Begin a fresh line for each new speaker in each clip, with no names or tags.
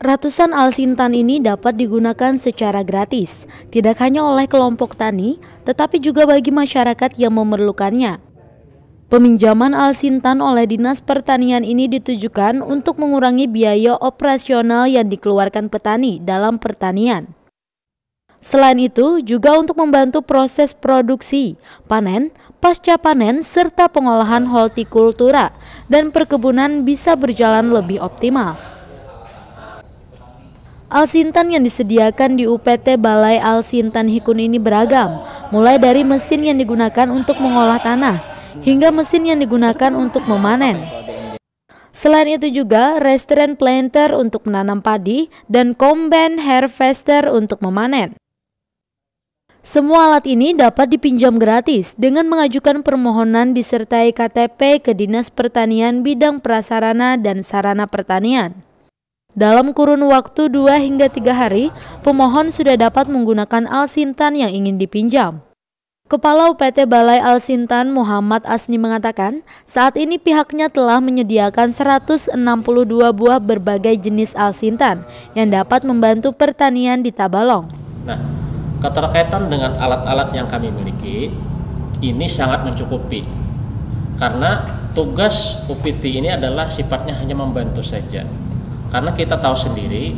Ratusan alsintan ini dapat digunakan secara gratis, tidak hanya oleh kelompok tani, tetapi juga bagi masyarakat yang memerlukannya. Peminjaman alsintan oleh Dinas Pertanian ini ditujukan untuk mengurangi biaya operasional yang dikeluarkan petani dalam pertanian. Selain itu, juga untuk membantu proses produksi, panen, pasca panen, serta pengolahan hortikultura dan perkebunan bisa berjalan lebih optimal. Alsintan yang disediakan di UPT Balai Alsintan Hikun ini beragam, mulai dari mesin yang digunakan untuk mengolah tanah, hingga mesin yang digunakan untuk memanen. Selain itu juga restoran planter untuk menanam padi dan combine harvester untuk memanen. Semua alat ini dapat dipinjam gratis dengan mengajukan permohonan disertai KTP ke Dinas Pertanian Bidang Prasarana dan Sarana Pertanian. Dalam kurun waktu 2 hingga 3 hari, pemohon sudah dapat menggunakan Al-Sintan yang ingin dipinjam. Kepala UPT Balai Al-Sintan Muhammad Asni mengatakan, saat ini pihaknya telah menyediakan 162 buah berbagai jenis Al-Sintan yang dapat membantu pertanian di Tabalong.
Nah, keterkaitan dengan alat-alat yang kami miliki ini sangat mencukupi karena tugas UPT ini adalah sifatnya hanya membantu saja karena kita tahu sendiri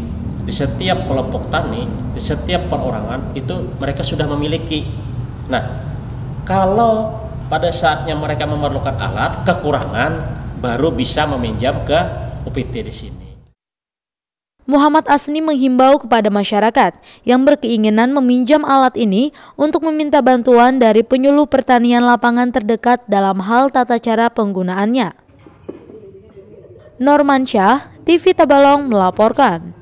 di setiap kelompok tani di setiap perorangan itu mereka sudah memiliki nah kalau pada saatnya mereka memerlukan alat kekurangan baru bisa meminjam ke UPT di sini
Muhammad Asni menghimbau kepada masyarakat yang berkeinginan meminjam alat ini untuk meminta bantuan dari penyuluh pertanian lapangan terdekat dalam hal tata cara penggunaannya. Norman Syah, TV Tabalong melaporkan.